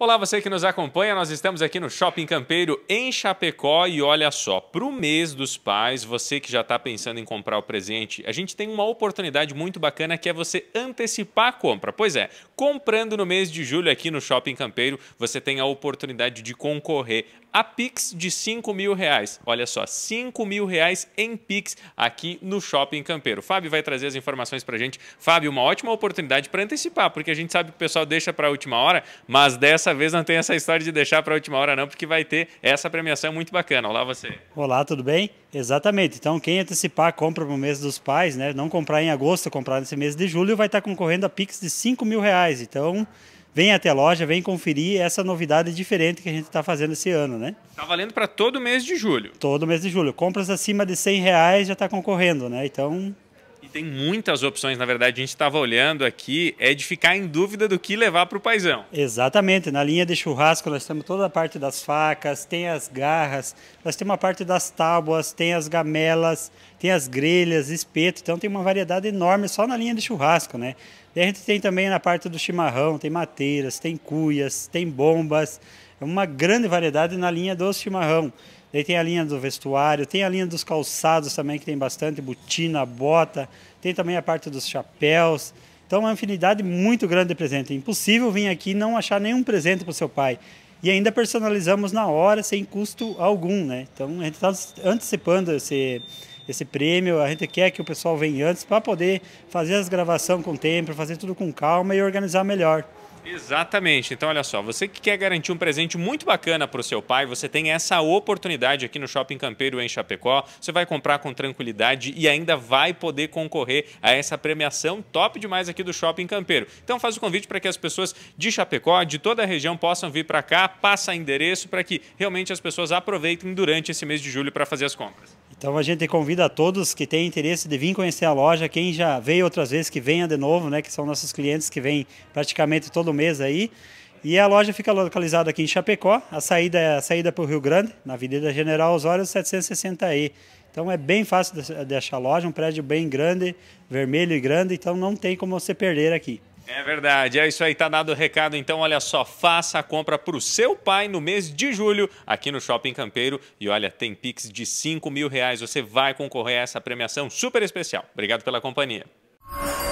Olá, você que nos acompanha, nós estamos aqui no Shopping Campeiro em Chapecó e olha só, para o mês dos pais, você que já está pensando em comprar o presente, a gente tem uma oportunidade muito bacana que é você antecipar a compra. Pois é, comprando no mês de julho aqui no Shopping Campeiro, você tem a oportunidade de concorrer a Pix de 5 mil reais. Olha só, 5 mil reais em Pix aqui no Shopping Campeiro. Fábio vai trazer as informações para gente. Fábio, uma ótima oportunidade para antecipar, porque a gente sabe que o pessoal deixa para a última hora, mas dessa dessa vez não tem essa história de deixar para a última hora, não, porque vai ter essa premiação muito bacana. Olá, você. Olá, tudo bem? Exatamente. Então, quem antecipar a compra no mês dos pais, né? Não comprar em agosto, comprar nesse mês de julho, vai estar tá concorrendo a Pix de 5 mil reais. Então vem até a loja, vem conferir essa novidade diferente que a gente está fazendo esse ano, né? Está valendo para todo mês de julho. Todo mês de julho. Compras acima de 100 reais já está concorrendo, né? Então e tem muitas opções, na verdade, a gente estava olhando aqui, é de ficar em dúvida do que levar para o paizão. Exatamente, na linha de churrasco nós temos toda a parte das facas, tem as garras, nós temos a parte das tábuas, tem as gamelas, tem as grelhas, espeto, então tem uma variedade enorme só na linha de churrasco, né? E a gente tem também na parte do chimarrão, tem mateiras, tem cuias, tem bombas, é uma grande variedade na linha do chimarrão. Daí tem a linha do vestuário, tem a linha dos calçados também, que tem bastante, botina, bota, tem também a parte dos chapéus. Então, é uma infinidade muito grande de presente. É impossível vir aqui e não achar nenhum presente para o seu pai. E ainda personalizamos na hora, sem custo algum, né? Então, a gente está antecipando esse, esse prêmio, a gente quer que o pessoal venha antes para poder fazer as gravações com tempo, fazer tudo com calma e organizar melhor. Exatamente. Então, olha só, você que quer garantir um presente muito bacana para o seu pai, você tem essa oportunidade aqui no Shopping Campeiro em Chapecó. Você vai comprar com tranquilidade e ainda vai poder concorrer a essa premiação top demais aqui do Shopping Campeiro. Então, faz o convite para que as pessoas de Chapecó, de toda a região, possam vir para cá, passa endereço para que realmente as pessoas aproveitem durante esse mês de julho para fazer as compras. Então a gente convida a todos que têm interesse de vir conhecer a loja, quem já veio outras vezes que venha de novo, né, que são nossos clientes que vêm praticamente todo mês aí. E a loja fica localizada aqui em Chapecó, a saída é a saída para o Rio Grande, na Avenida General Osório 760E. Então é bem fácil de achar a loja, um prédio bem grande, vermelho e grande, então não tem como você perder aqui. É verdade, é isso aí, tá dado o recado. Então, olha só, faça a compra para o seu pai no mês de julho aqui no Shopping Campeiro. E olha, tem Pix de 5 mil reais. Você vai concorrer a essa premiação super especial. Obrigado pela companhia.